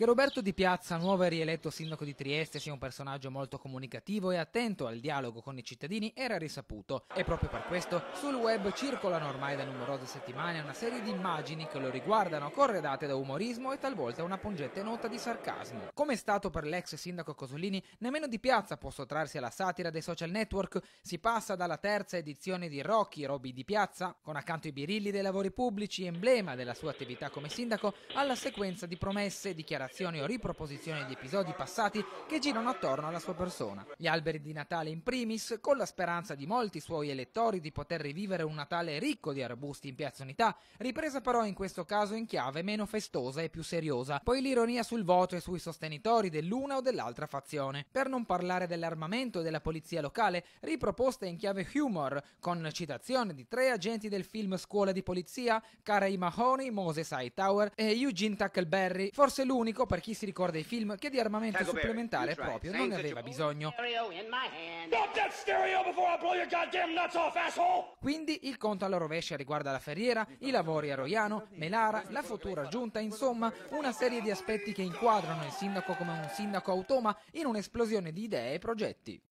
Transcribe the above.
Che Roberto Di Piazza, nuovo e rieletto sindaco di Trieste, sia un personaggio molto comunicativo e attento al dialogo con i cittadini era risaputo e proprio per questo sul web circolano ormai da numerose settimane una serie di immagini che lo riguardano corredate da umorismo e talvolta una pungente nota di sarcasmo. Come è stato per l'ex sindaco Cosolini, nemmeno Di Piazza può sottrarsi alla satira dei social network, si passa dalla terza edizione di Rocky Robby Di Piazza, con accanto i birilli dei lavori pubblici, emblema della sua attività come sindaco, alla sequenza di promesse, e dichiarazioni rivisitazioni o riproposizioni di episodi passati che girano attorno alla sua persona. Gli alberi di Natale in primis, con la speranza di molti suoi elettori di poter rivivere un Natale ricco di arbusti in Piazza Unità, ripresa però in questo caso in chiave meno festosa e più seriosa, poi l'ironia sul voto e sui sostenitori dell'una o dell'altra fazione. Per non parlare dell'armamento e della polizia locale, riproposta in chiave humor, con citazione di tre agenti del film Scuola di Polizia, Carey Mahoney, Moses Hightower e Eugene Tackleberry, forse l'unico unico per chi si ricorda i film che di armamento supplementare proprio non ne aveva bisogno. Quindi il conto alla rovescia riguarda la ferriera, i lavori a Roiano, Melara, la futura giunta, insomma, una serie di aspetti che inquadrano il sindaco come un sindaco automa in un'esplosione di idee e progetti.